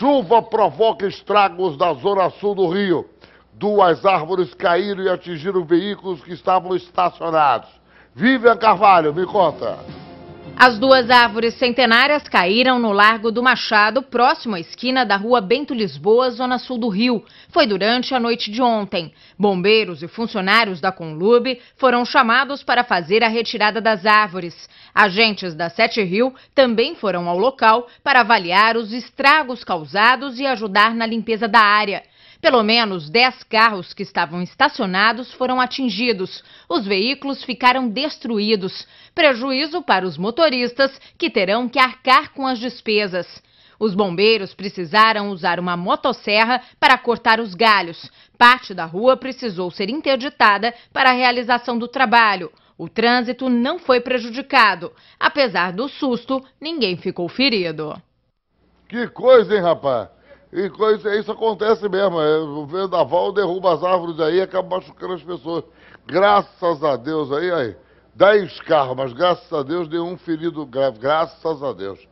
Chuva provoca estragos na zona sul do Rio. Duas árvores caíram e atingiram veículos que estavam estacionados. Vivian Carvalho, me conta. As duas árvores centenárias caíram no Largo do Machado, próximo à esquina da rua Bento Lisboa, zona sul do Rio. Foi durante a noite de ontem. Bombeiros e funcionários da Conlube foram chamados para fazer a retirada das árvores. Agentes da Sete Rio também foram ao local para avaliar os estragos causados e ajudar na limpeza da área. Pelo menos 10 carros que estavam estacionados foram atingidos. Os veículos ficaram destruídos. Prejuízo para os motoristas, que terão que arcar com as despesas. Os bombeiros precisaram usar uma motosserra para cortar os galhos. Parte da rua precisou ser interditada para a realização do trabalho. O trânsito não foi prejudicado. Apesar do susto, ninguém ficou ferido. Que coisa, hein, rapaz? E isso acontece mesmo. É, o vendaval derruba as árvores aí e acaba machucando as pessoas. Graças a Deus, aí, aí. Dez carros, mas graças a Deus, deu um ferido grave. Graças a Deus.